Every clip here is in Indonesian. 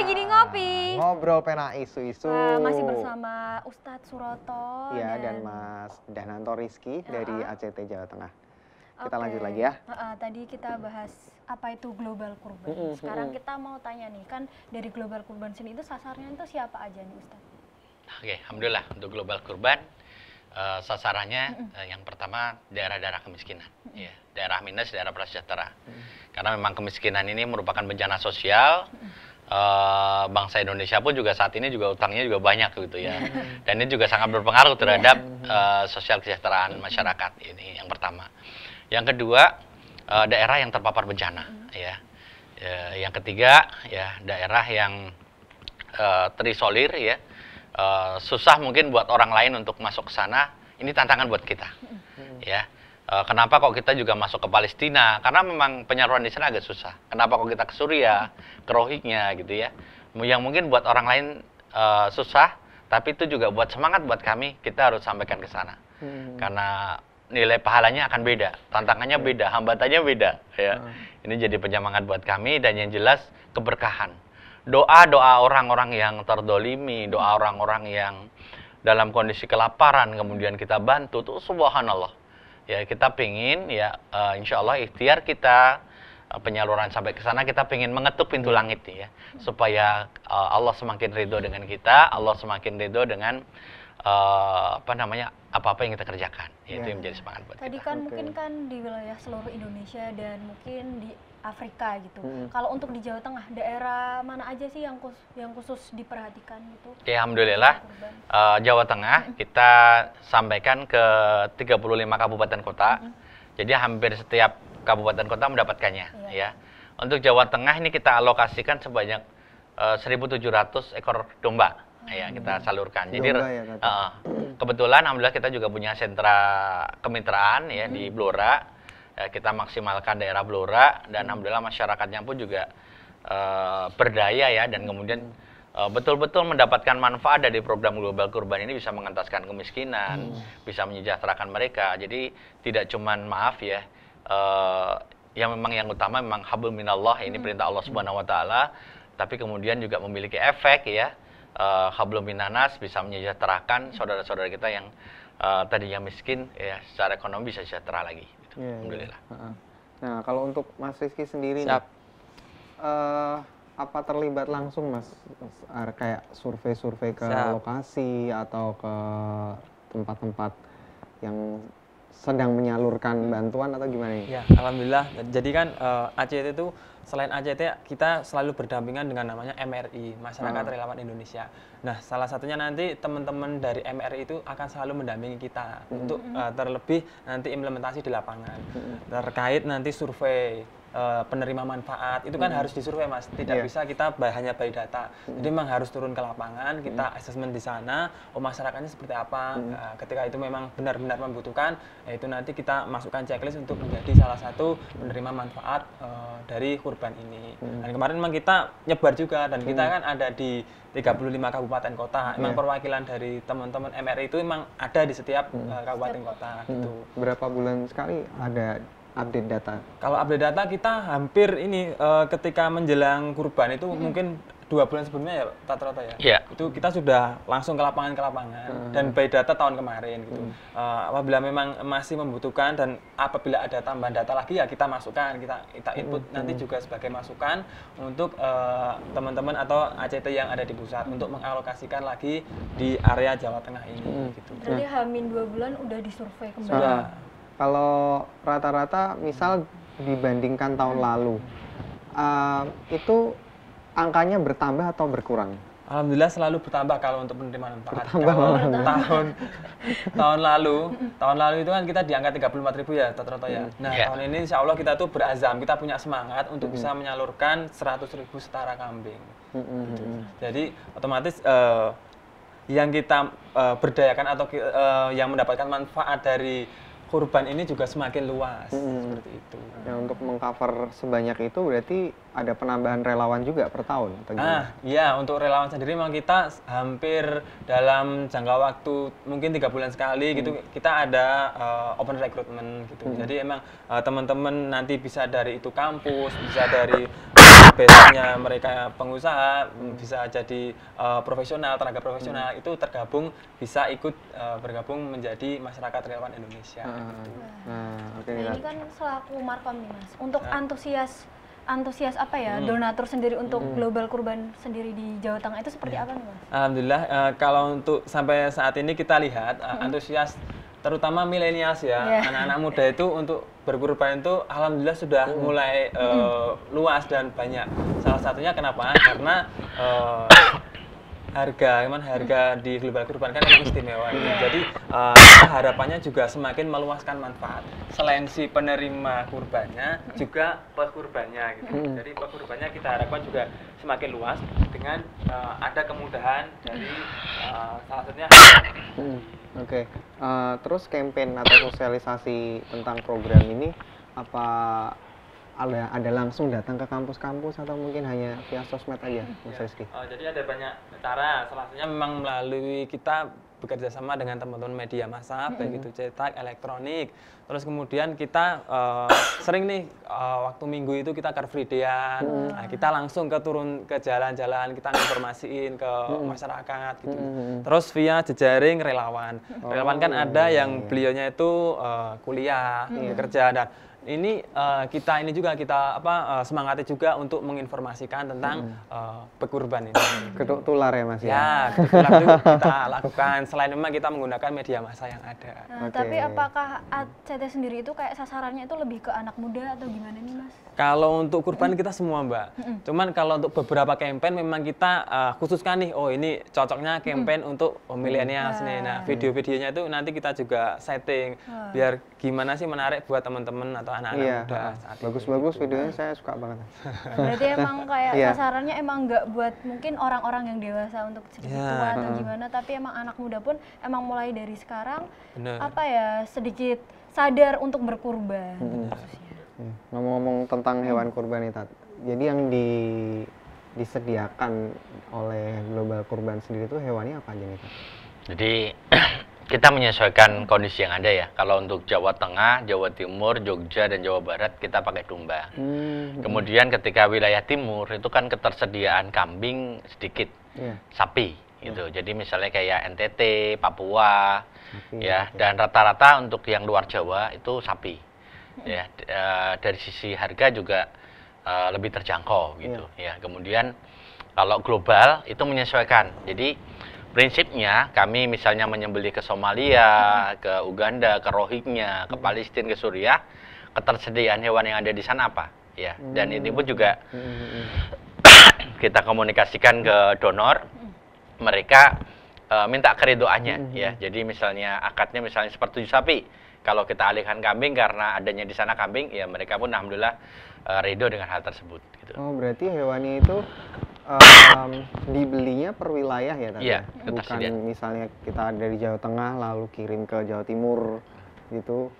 lagi di ngopi. Ngobrol pena isu-isu. Uh, masih bersama Ustadz Suroto ya, dan... dan Mas Dananto Rizky uh -huh. dari ACT Jawa Tengah. Kita lanjut lagi ya. Uh, uh, tadi kita bahas apa itu global kurban. -hmm. Sekarang kita mau tanya nih, kan dari global kurban sini itu sasarannya itu siapa aja nih Ustadz? Oke, okay, alhamdulillah untuk global kurban uh, sasarannya uh, yang pertama daerah-daerah kemiskinan, ya, daerah minus, daerah prasejahtera. Karena memang kemiskinan ini merupakan bencana sosial uh, bangsa Indonesia pun juga saat ini juga utangnya juga banyak gitu ya. Iya. Dan ini juga sangat berpengaruh terhadap uh, sosial kesejahteraan masyarakat ini yang pertama. Yang kedua uh, daerah yang terpapar bencana ya. Uh, yang ketiga ya daerah yang uh, terisolir ya. Uh, susah mungkin buat orang lain untuk masuk ke sana. Ini tantangan buat kita. Ya Eh, kenapa kok kita juga masuk ke Palestina? Karena memang penyaluran di sana agak susah. Kenapa kok kita ke Suriah, ke Rohingya gitu ya? Yang mungkin buat orang lain uh, susah, tapi itu juga buat semangat buat kami kita harus sampaikan ke sana. Hmm. Karena nilai pahalanya akan beda, tantangannya iya. beda, hambatannya beda. Ya. Hmm. Ini jadi penyemangat buat kami dan yang jelas keberkahan. Doa doa orang-orang yang terdolimi, doa orang-orang yang dalam kondisi kelaparan kemudian kita bantu itu subhanallah ya kita pingin ya uh, eh, insya Allah ikhtiar kita eh, penyaluran sampai ke sana kita pengen mengetuk pintu langit ya supaya uh, Allah semakin ridho dengan kita Allah semakin ridho dengan uh, apa namanya apa-apa yang kita kerjakan ya, itu ya. yang menjadi semangat buat tadi kita. kan okay. mungkin kan di wilayah seluruh Indonesia dan mungkin di Afrika gitu hmm. kalau untuk di Jawa Tengah daerah mana aja sih yang khusus, yang khusus diperhatikan gitu ya alhamdulillah uh, Jawa Tengah kita sampaikan ke 35 kabupaten kota hmm. jadi hampir setiap kabupaten kota mendapatkannya Ya. ya untuk Jawa Tengah ini kita alokasikan sebanyak 1.700 eh, ekor domba Iya, hmm. ya kita salurkan. Jadi ya, uh, eh, kebetulan alhamdulillah kita juga punya sentra kemitraan ya hmm. di Blora. Uh, kita maksimalkan daerah Blora dan hmm. alhamdulillah masyarakatnya pun juga uh, berdaya ya dan kemudian betul-betul mendapatkan manfaat dari program global kurban ini bisa mengentaskan kemiskinan, hmm. bisa menyejahterakan mereka. Jadi tidak cuman maaf ya uh, yang memang yang utama memang habul minallah ini hmm. perintah Allah hmm. Subhanahu wa taala tapi kemudian juga memiliki efek ya uh, hablum minanas bisa menyejahterakan saudara-saudara kita yang uh, tadinya miskin ya secara ekonomi bisa sejahtera lagi. Gitu. Yeah, iya. Alhamdulillah. Yeah. Nah kalau untuk Mas Rizky sendiri, Siap. Nih, eh, uh, apa terlibat langsung Mas, mas kayak survei-survei ke Siap. lokasi atau ke tempat-tempat yang sedang menyalurkan hmm. bantuan atau gimana Ya, alhamdulillah. Jadi kan uh, eh, ACT itu selain ACT kita selalu berdampingan dengan namanya MRI, Masyarakat hmm. Relawan Indonesia. Nah, salah satunya nanti teman-teman dari MRI itu akan selalu mendampingi kita hmm. untuk uh, terlebih nanti implementasi di lapangan. Hmm. Terkait nanti survei Eh, penerima manfaat itu kan hmm. harus disurvei mas tidak yeah. bisa kita hanya by data hmm. jadi memang harus turun ke lapangan kita hmm. assessment di sana oh masyarakatnya seperti apa hmm. uh, ketika itu memang benar-benar membutuhkan ya itu nanti kita masukkan checklist untuk menjadi salah satu penerima manfaat uh, dari kurban ini hmm. dan kemarin memang kita nyebar juga dan kita hmm. kan ada di 35 kabupaten kota emang yeah. perwakilan dari teman-teman MRI itu emang ada di setiap hmm. kabupaten kota hmm. gitu berapa bulan sekali ada update data? Kalau update data kita hampir ini uh, ketika menjelang kurban itu hmm. mungkin dua bulan sebelumnya ya rata-rata ya. Yeah. Itu kita sudah langsung ke lapangan ke ah. lapangan hmm. dan by data tahun kemarin gitu. Hmm. Uh, apabila memang masih membutuhkan dan apabila ada tambahan data lagi ya kita masukkan, kita kita input hmm. nanti juga sebagai masukan untuk eh, teman-teman atau ACT yang ada di pusat mm. untuk mengalokasikan lagi di area Jawa Tengah ini hmm. gitu. Nanti hamin dua bulan udah disurvei kembali. Sudah kalau rata-rata misal dibandingkan tahun lalu uh, itu angkanya bertambah atau berkurang? Alhamdulillah selalu bertambah kalau untuk penerimaan manfaat. Bertambah tahun tahun lalu, tahun lalu itu kan kita di angka 34 ribu ya Toto ya. Hmm. Nah, yeah. tahun ini insya Allah kita tuh berazam, kita punya semangat untuk mm -hmm. bisa menyalurkan 100 ribu setara kambing. Mm -hmm. Jadi otomatis uh, yang kita uh, berdayakan atau uh, yang mendapatkan manfaat dari kurban ini juga semakin luas hmm. seperti itu. Nah untuk mengcover sebanyak itu berarti ada penambahan relawan juga per tahun? Atau Ah iya untuk relawan sendiri memang kita hampir dalam jangka waktu mungkin tiga bulan sekali hmm. gitu kita ada uh, open recruitment gitu. Hmm. Jadi emang teman eh, teman-teman nanti bisa dari itu kampus, bisa dari basicnya mereka pengusaha hmm. bisa jadi uh, profesional tenaga profesional hmm. itu tergabung bisa ikut uh, bergabung menjadi masyarakat relawan Indonesia. Hmm. Gitu. Hmm. Ah. Okay, nah, ini kan selaku markom nih mas untuk hmm. antusias antusias apa ya hmm. donatur sendiri untuk hmm. global kurban sendiri di Jawa Tengah itu seperti ya. apa nih mas? Alhamdulillah uh, kalau untuk sampai saat ini kita lihat uh, hmm. antusias terutama milenials ya anak iya. anak-anak muda itu untuk berkurban itu alhamdulillah sudah mm. mulai uh, mm. luas dan banyak salah satunya kenapa karena uh, harga memang harga di global kurban kan yang istimewa yeah. jadi uh, harapannya juga semakin meluaskan manfaat selain si penerima kurbannya hmm. juga pekurbannya gitu mm. jadi pekurbannya kita harapkan juga semakin luas dengan uh, ada kemudahan dari uh, salah satunya hmm. oke okay. Eh, terus campaign atau sosialisasi tentang program ini apa ada ada langsung datang ke kampus-kampus atau mungkin hanya via sosmed aja Mas iya. Rizky? Oh, jadi ada banyak cara. Salah satunya memang melalui kita bekerja sama dengan teman-teman media massa, mm -hmm. baik itu cetak, elektronik. Terus kemudian kita uh, sering nih uh, waktu minggu itu kita car free day mm nah, kita langsung ke turun ke jalan-jalan, kita informasiin ke mm masyarakat gitu. Mm -hmm. Terus via jejaring relawan. Oh. Relawan kan oh. ada yang beliaunya itu uh, kuliah, mm bekerja dan ini uh, kita ini juga kita apa uh, eh, semangatnya juga untuk menginformasikan tentang hmm. uh, pekurban ini. Ketuk tular ya Mas ya. Ya, tular itu kita lakukan selain memang kita menggunakan media massa yang ada. Nah, okay. Tapi apakah ACT sendiri itu kayak sasarannya itu lebih ke anak muda atau gimana nih Mas? Kalau untuk kurban kita semua Mbak. Hmm. Cuman kalau untuk beberapa kampanye memang kita uh, khususkan nih oh ini cocoknya campaign hmm. untuk oh, milenial hmm. nih. Nah, iya. video-videonya itu nanti kita juga setting hmm. biar gimana sih menarik buat teman-teman atau untuk anak-anak iya, muda bagus-bagus gitu. videonya saya suka banget berarti emang kayak yeah. sasarannya emang nggak buat mungkin orang-orang yang dewasa untuk cerita iya, yeah. atau gimana tapi emang anak muda pun emang mulai dari sekarang Bener. apa ya sedikit sadar untuk berkurban iya. ngomong-ngomong tentang hmm. hewan kurban itu, jadi yang di disediakan oleh global kurban sendiri itu hewannya apa aja nih jadi kita menyesuaikan kondisi yang ada ya. Kalau untuk Jawa Tengah, Jawa Timur, Jogja dan Jawa Barat kita pakai domba. Hmm. Kemudian ketika wilayah timur itu kan ketersediaan kambing sedikit, yeah. sapi gitu. Yeah. Jadi misalnya kayak NTT, Papua, okay, ya iya. dan rata-rata untuk yang luar Jawa itu sapi. Hmm. Ya e, dari sisi harga juga e, lebih terjangkau gitu. Iya. Ya kemudian kalau global itu menyesuaikan. Jadi prinsipnya kami misalnya menyembelih ke Somalia, ke Uganda, ke Rohingya, ke hmm. Palestina, ke Suriah, ketersediaan hewan yang ada di sana apa? Ya, dan hmm. ini pun juga hmm, kita komunikasikan ke donor, mereka e, minta keridoannya ya. Jadi misalnya akadnya misalnya seperti sapi, kalau kita alihkan kambing karena adanya di sana kambing, ya mereka pun alhamdulillah uh, redo dengan hal tersebut. Gitu. Oh berarti hewannya itu um, dibelinya per wilayah ya tadi? Iya, Bukan tersedia. misalnya kita dari Jawa Tengah lalu kirim ke Jawa Timur gitu.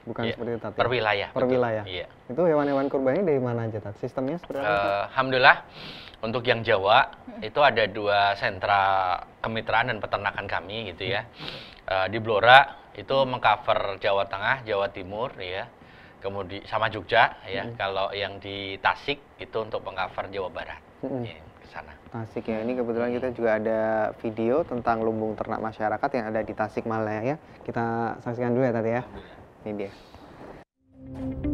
Bukan ya, seperti itu tadi. Per wilayah. Per betul. wilayah. Iya. Itu hewan-hewan kurbannya dari mana aja tadi? Sistemnya seperti apa? Eh, alhamdulillah untuk yang Jawa hmm. itu ada dua sentra kemitraan dan peternakan kami gitu ya. Uh, di Blora itu mengcover Jawa Tengah, Jawa Timur ya kemudian sama Jogja ya. Hmm. Kalau yang di Tasik itu untuk mengcover Jawa Barat. Hmm. Ya, ke sana. Tasik ya. Ini kebetulan hmm. kita iya. juga ada video tentang lumbung ternak masyarakat yang ada di Tasik Malaya. ya Kita saksikan dulu ya tadi ya. Ini dia. Thank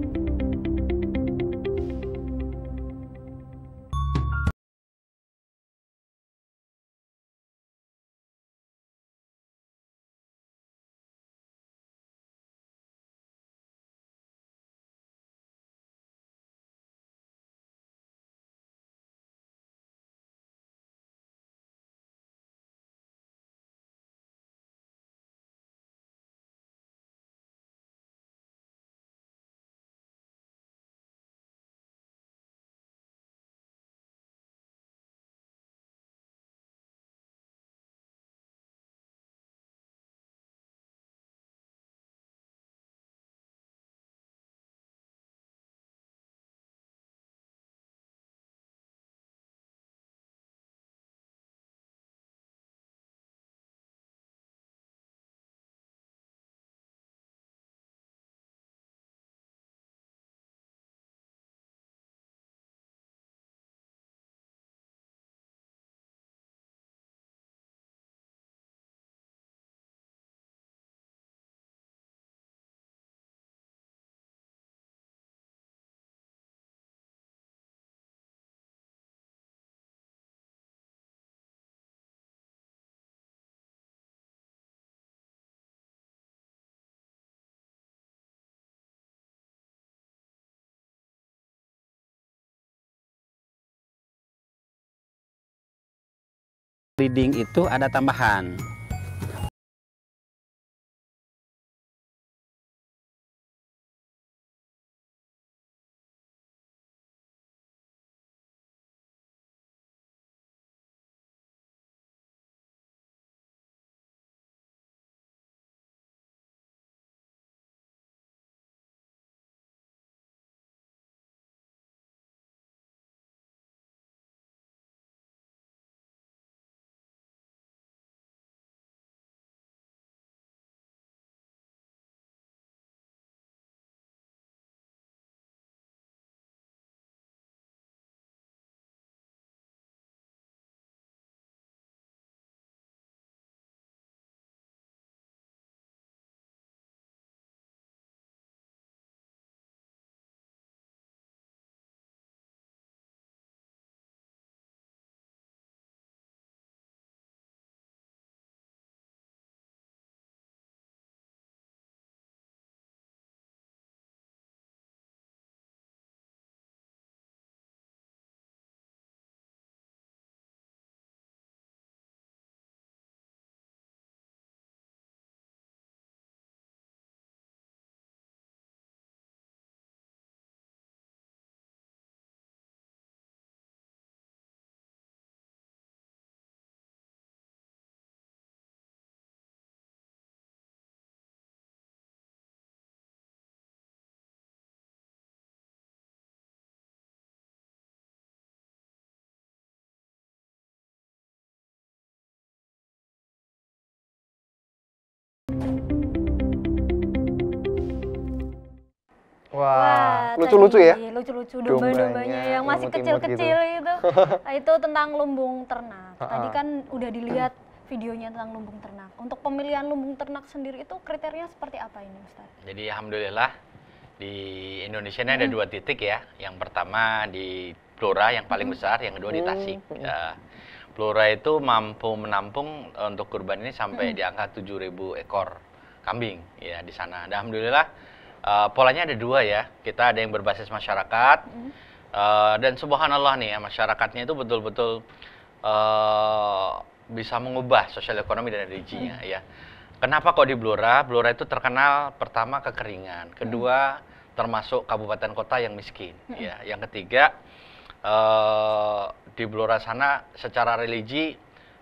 breeding itu ada tambahan Wah, lucu-lucu ya? Lucu-lucu domba-dombanya yang masih kecil-kecil gitu. itu. itu tentang lumbung ternak. Tadi kan udah dilihat videonya tentang lumbung ternak. Untuk pemilihan lumbung ternak sendiri itu kriterianya seperti apa ini, Ustaz? Jadi alhamdulillah di Indonesia ini hmm. ada dua titik ya. Yang pertama di Blora yang paling hmm. besar, yang kedua di oh, Tasik. Hmm. Ya. Blora itu mampu menampung untuk kurban ini sampai hmm. di angka 7.000 ekor kambing ya di sana. Dan alhamdulillah Uh, polanya ada dua ya. Kita ada yang berbasis masyarakat mm. uh, dan subhanallah nih ya masyarakatnya itu betul-betul uh, bisa mengubah sosial ekonomi dan energinya mm. ya. Kenapa kok di Blora? Blora itu terkenal pertama kekeringan, kedua mm. termasuk kabupaten kota yang miskin mm. ya. Yang ketiga uh, di Blora sana secara religi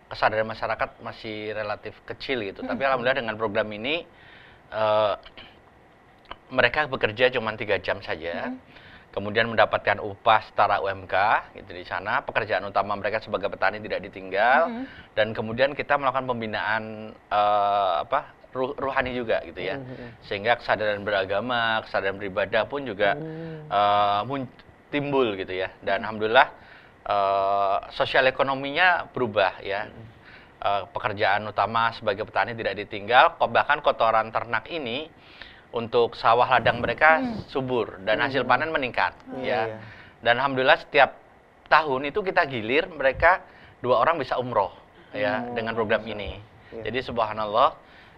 kesadaran masyarakat masih relatif kecil gitu. Mm. Tapi alhamdulillah dengan program ini uh, mereka bekerja cuma tiga jam saja. Hmm. Kemudian mendapatkan upah setara UMK gitu di sana. Pekerjaan utama mereka sebagai petani tidak ditinggal hmm. dan kemudian kita melakukan pembinaan uh, apa ruh, ruhani juga gitu ya hmm sehingga kesadaran beragama kesadaran beribadah pun juga mm. uh, timbul gitu ya dan mm-hmm. alhamdulillah uh, sosial ekonominya berubah ya mm. uh, pekerjaan utama sebagai petani tidak ditinggal bahkan kotoran ternak ini untuk sawah ladang mereka hmm. subur dan hmm. hasil panen meningkat hmm. ya. Iya. Dan alhamdulillah setiap tahun itu kita gilir mereka dua orang bisa umroh ya, hmm. ya dengan program ini. Ya. Jadi subhanallah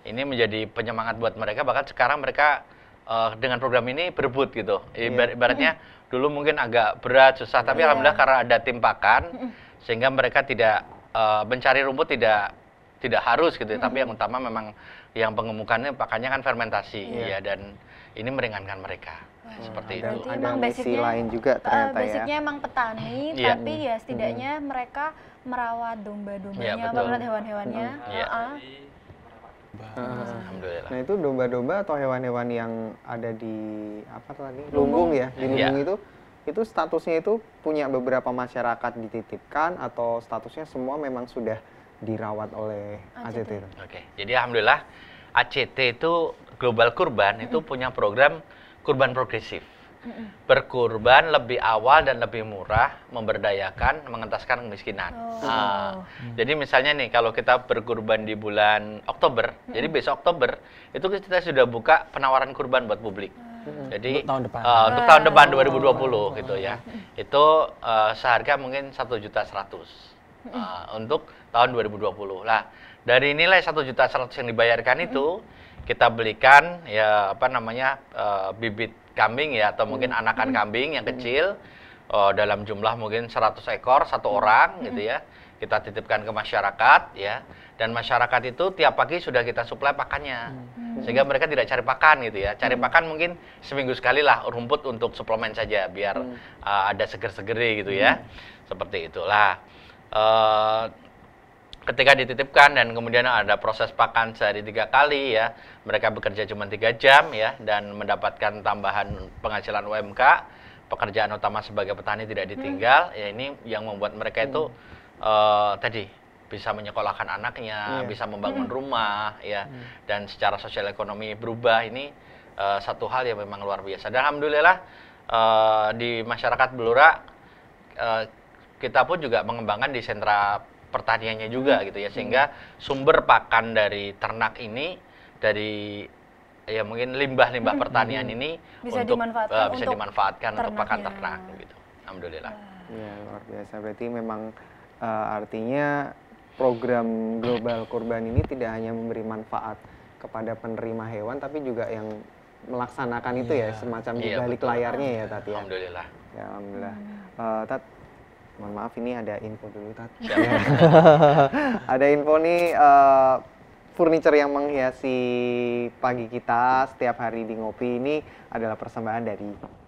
ini menjadi penyemangat buat mereka bahkan sekarang mereka uh, dengan program ini berebut gitu. Iya. Ibar ibaratnya hmm. dulu mungkin agak berat, susah tapi iya. alhamdulillah karena ada timpakan hmm. sehingga mereka tidak uh, mencari rumput tidak tidak harus gitu hmm. tapi yang hmm. utama memang yang pengemukannya pakainya kan fermentasi yeah. ya iya, dan ini meringankan mereka hmm, seperti ada, itu. Jadi ada misi lain juga eh, ternyata uh, basicnya ya. emang petani iya. tapi ya hmm. setidaknya hmm. mereka merawat domba-dombanya, yeah, iya, merawat hewan-hewannya. Hmm. Yeah. Uh huh Nah itu domba-domba atau hewan-hewan yang ada di apa tadi lumbung ya di lumbung yeah. itu itu statusnya itu punya beberapa masyarakat dititipkan atau statusnya semua memang sudah dirawat oleh ACT, ACT itu. Oke. Jadi alhamdulillah ACT itu Global Kurban itu punya program kurban progresif. Berkurban lebih awal dan lebih murah, memberdayakan, mengentaskan kemiskinan. Oh. Uh, -hmm. Jadi misalnya nih kalau kita berkurban di bulan Oktober, -hmm. jadi besok Oktober itu kita sudah buka penawaran kurban buat publik. Mm. Jadi untuk tahun depan, uh, untuk tahun depan 2020 oh. gitu ya, itu uh, seharga mungkin satu juta seratus untuk tahun 2020. Lah, dari nilai satu juta seratus yang dibayarkan hmm. itu kita belikan ya apa namanya uh, bibit kambing ya atau mungkin hmm. anakan hmm. kambing yang hmm. kecil uh, dalam jumlah mungkin 100 ekor satu orang gitu ya. Kita titipkan ke masyarakat ya dan masyarakat itu tiap pagi sudah kita suplai pakannya. Sehingga mereka tidak cari pakan gitu ya. Cari pakan mungkin seminggu sekali lah rumput untuk suplemen saja biar uh, ada seger-segeri gitu ya. Seperti itulah. Uh, ketika dititipkan dan kemudian ada proses pakan sehari tiga kali ya mereka bekerja cuma tiga jam ya dan mendapatkan tambahan penghasilan UMK pekerjaan utama sebagai petani tidak hmm. ditinggal hmm. ya ini yang membuat mereka hmm. itu uh, eh, tadi bisa menyekolahkan anaknya yeah. bisa membangun hmm. rumah ya hmm. dan secara sosial ekonomi berubah ini uh, satu hal yang memang luar biasa dan alhamdulillah uh, di masyarakat Blora uh, kita pun juga mengembangkan di sentra pertaniannya juga hmm. gitu ya sehingga sumber pakan dari ternak ini dari ya mungkin limbah-limbah hmm, pertanian hmm, ini bisa untuk dimanfaatkan uh, bisa untuk dimanfaatkan untuk pakan ternak gitu. Alhamdulillah. Ya luar biasa. Berarti memang uh, artinya program global kurban ini tidak hanya memberi manfaat kepada penerima hewan tapi juga yang melaksanakan itu ya iya. semacam iya, di balik layarnya ya tadi ya. Alhamdulillah. Ya alhamdulillah. Hmm. Uh, tat mohon maaf ini ada info dulu Tat. Iya. ada info nih uh, furniture yang menghiasi pagi kita setiap hari di ngopi ini adalah persembahan dari